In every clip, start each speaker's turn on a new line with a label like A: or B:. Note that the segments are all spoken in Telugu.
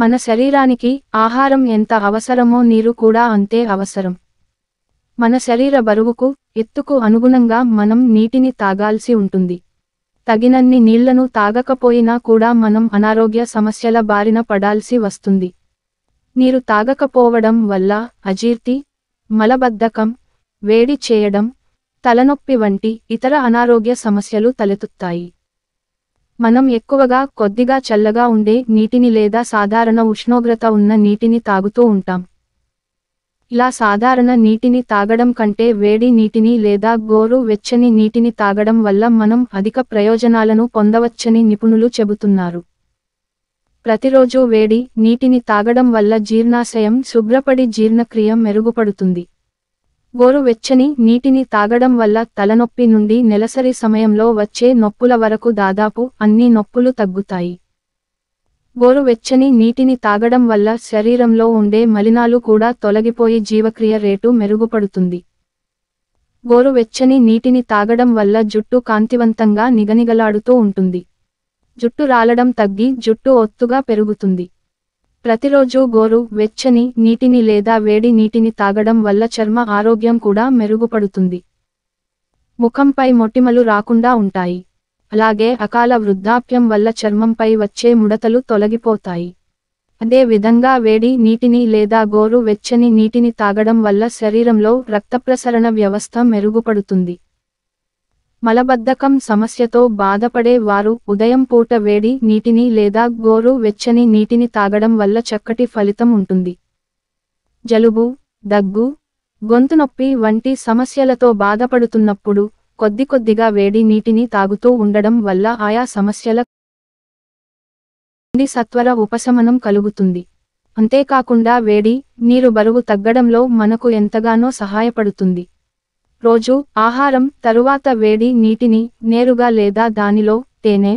A: మన శరీరానికి ఆహారం ఎంత అవసరమో నీరు కూడా అంతే అవసరం మన శరీర బరువుకు ఎత్తుకు అనుగుణంగా మనం నీటిని తాగాల్సి ఉంటుంది తగినన్ని నీళ్లను తాగకపోయినా కూడా మనం అనారోగ్య సమస్యల బారిన పడాల్సి వస్తుంది నీరు తాగకపోవడం వల్ల అజీర్తి మలబద్ధకం వేడి చేయడం తలనొప్పి వంటి ఇతర అనారోగ్య సమస్యలు తలెత్తుతాయి మనం ఎక్కువగా కొద్దిగా చల్లగా ఉండే నీటిని లేదా సాధారణ ఉష్ణోగ్రత ఉన్న నీటిని తాగుతూ ఉంటాం ఇలా సాధారణ నీటిని తాగడం కంటే వేడి నీటిని లేదా గోరు వెచ్చని నీటిని తాగడం వల్ల మనం అధిక ప్రయోజనాలను పొందవచ్చని నిపుణులు చెబుతున్నారు ప్రతిరోజు వేడి నీటిని తాగడం వల్ల జీర్ణాశయం శుభ్రపడి జీర్ణక్రియ మెరుగుపడుతుంది గోరు వెచ్చని నీటిని తాగడం వల్ల తలనొప్పి నుండి నెలసరి సమయంలో వచ్చే నొప్పుల వరకు దాదాపు అన్ని నొప్పులు తగ్గుతాయి గోరు వెచ్చని నీటిని తాగడం వల్ల శరీరంలో ఉండే మలినాలు కూడా తొలగిపోయి జీవక్రియ రేటు మెరుగుపడుతుంది గోరు వెచ్చని నీటిని తాగడం వల్ల జుట్టు కాంతివంతంగా నిగనిగలాడుతూ ఉంటుంది జుట్టు రాలడం తగ్గి జుట్టు ఒత్తుగా పెరుగుతుంది ప్రతిరోజు గోరు వెచ్చని నీటిని లేదా వేడి నీటిని తాగడం వల్ల చర్మ ఆరోగ్యం కూడా మెరుగుపడుతుంది ముఖంపై మొటిమలు రాకుండా ఉంటాయి అలాగే అకాల వృద్ధాప్యం వల్ల చర్మంపై వచ్చే ముడతలు తొలగిపోతాయి అదే విధంగా వేడి నీటిని లేదా గోరు వెచ్చని నీటిని తాగడం వల్ల శరీరంలో రక్తప్రసరణ వ్యవస్థ మెరుగుపడుతుంది మలబద్ధకం సమస్యతో బాధపడే వారు ఉదయం పూట వేడి నీటిని లేదా గోరు వెచ్చని నీటిని తాగడం వల్ల చక్కటి ఫలితం ఉంటుంది జలుబు దగ్గు గొంతునొప్పి వంటి సమస్యలతో బాధపడుతున్నప్పుడు కొద్ది కొద్దిగా వేడి నీటిని తాగుతూ ఉండడం వల్ల ఆయా సమస్యల సత్వర ఉపశమనం కలుగుతుంది అంతేకాకుండా వేడి నీరు బరువు తగ్గడంలో మనకు ఎంతగానో సహాయపడుతుంది రోజు ఆహారం తరువాత వేడి నీటిని నేరుగా లేదా దానిలో తేనె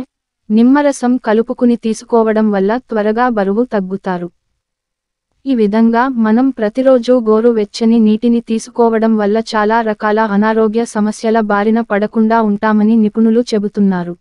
A: నిమ్మరసం కలుపుకుని తీసుకోవడం వల్ల త్వరగా బరువు తగ్గుతారు ఈ విధంగా మనం ప్రతిరోజు గోరు వెచ్చని నీటిని తీసుకోవడం వల్ల చాలా రకాల అనారోగ్య సమస్యల బారిన పడకుండా ఉంటామని నిపుణులు చెబుతున్నారు